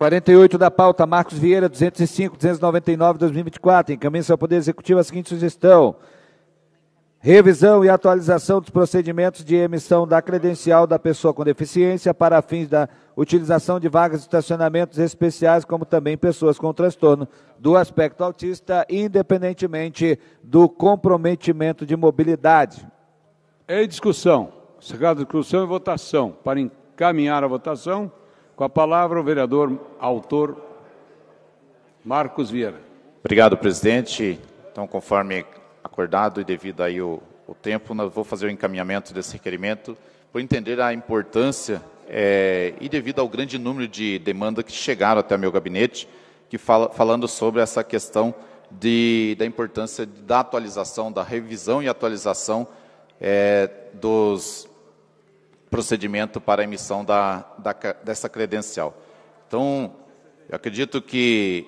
48 da pauta, Marcos Vieira, 205, 299, 2024. Encaminha-se ao Poder Executivo a seguinte sugestão. Revisão e atualização dos procedimentos de emissão da credencial da pessoa com deficiência para fins da utilização de vagas de estacionamentos especiais, como também pessoas com transtorno do aspecto autista, independentemente do comprometimento de mobilidade. Em discussão, secretário de discussão e votação. Para encaminhar a votação, com a palavra, o vereador autor Marcos Vieira. Obrigado, presidente. Então, conforme acordado e devido aí o, o tempo, vou fazer o encaminhamento desse requerimento por entender a importância é, e devido ao grande número de demandas que chegaram até meu gabinete, que fala, falando sobre essa questão de, da importância da atualização, da revisão e atualização é, dos procedimento para a emissão da, da, dessa credencial. Então, eu acredito que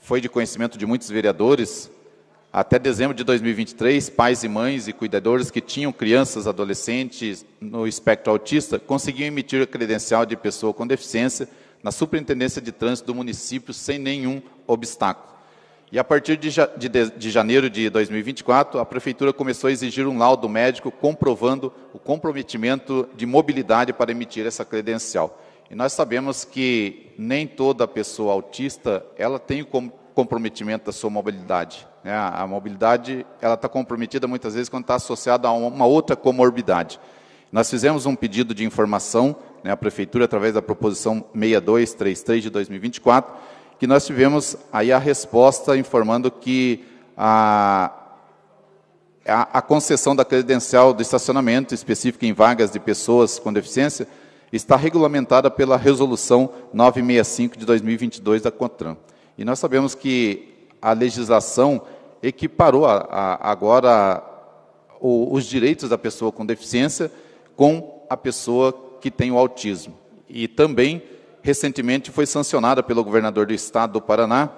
foi de conhecimento de muitos vereadores, até dezembro de 2023, pais e mães e cuidadores que tinham crianças, adolescentes no espectro autista conseguiam emitir a credencial de pessoa com deficiência na Superintendência de Trânsito do município sem nenhum obstáculo. E a partir de, de, de, janeiro de 2024, a Prefeitura começou a exigir um laudo médico comprovando comprometimento de mobilidade para emitir essa credencial. E nós sabemos que nem toda pessoa autista ela tem o comprometimento da sua mobilidade. Né? A mobilidade ela está comprometida muitas vezes quando está associada a uma outra comorbidade. Nós fizemos um pedido de informação né, à prefeitura através da proposição 6233 de 2024, que nós tivemos aí a resposta informando que a é a, a concessão da credencial de estacionamento específica em vagas de pessoas com deficiência está regulamentada pela Resolução 965 de 2022 da CONTRAN. E nós sabemos que a legislação equiparou a, a, agora o, os direitos da pessoa com deficiência com a pessoa que tem o autismo. E também, recentemente, foi sancionada pelo governador do estado do Paraná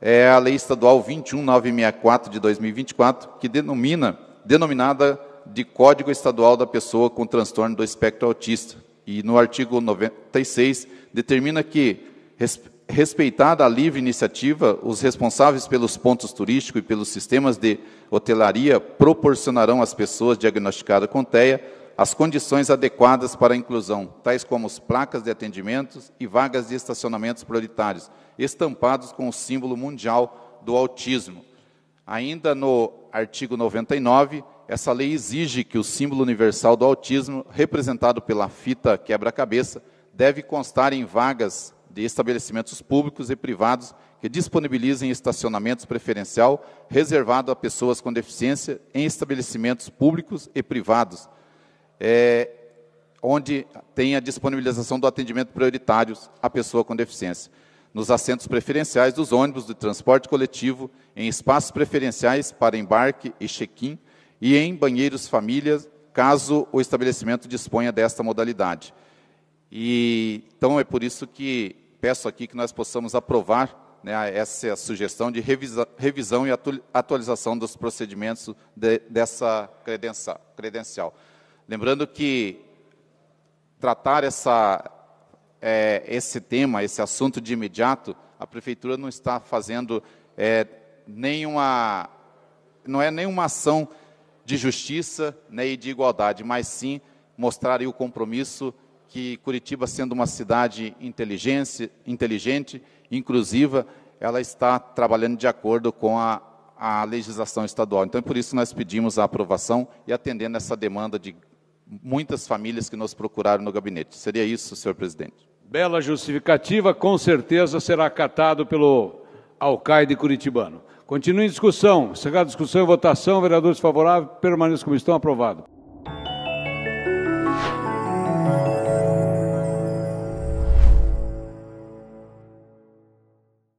é a Lei Estadual 21964 de 2024, que denomina, denominada de Código Estadual da Pessoa com Transtorno do Espectro Autista. E no artigo 96 determina que respeitada a livre iniciativa, os responsáveis pelos pontos turísticos e pelos sistemas de hotelaria proporcionarão às pessoas diagnosticadas com TEA as condições adequadas para a inclusão, tais como as placas de atendimentos e vagas de estacionamentos prioritários, estampados com o símbolo mundial do autismo. Ainda no artigo 99, essa lei exige que o símbolo universal do autismo, representado pela fita quebra-cabeça, deve constar em vagas de estabelecimentos públicos e privados que disponibilizem estacionamentos preferencial reservado a pessoas com deficiência em estabelecimentos públicos e privados, é, onde tem a disponibilização do atendimento prioritário à pessoa com deficiência, nos assentos preferenciais dos ônibus de transporte coletivo, em espaços preferenciais para embarque e check-in e em banheiros famílias, caso o estabelecimento disponha desta modalidade. E então é por isso que peço aqui que nós possamos aprovar né, essa sugestão de revisa, revisão e atualização dos procedimentos de, dessa credencial. Lembrando que tratar essa, é, esse tema, esse assunto de imediato, a prefeitura não está fazendo é, nenhuma, não é nenhuma ação de justiça né, e de igualdade, mas sim mostrar o compromisso que Curitiba, sendo uma cidade inteligente, inteligente inclusiva, ela está trabalhando de acordo com a, a legislação estadual. Então, é por isso que nós pedimos a aprovação e atendendo essa demanda de muitas famílias que nos procuraram no gabinete. Seria isso, senhor presidente. Bela justificativa, com certeza será acatado pelo alcaide curitibano. Continue em discussão. Encerrada discussão e votação, vereadores favoráveis, permaneçam como estão, aprovado.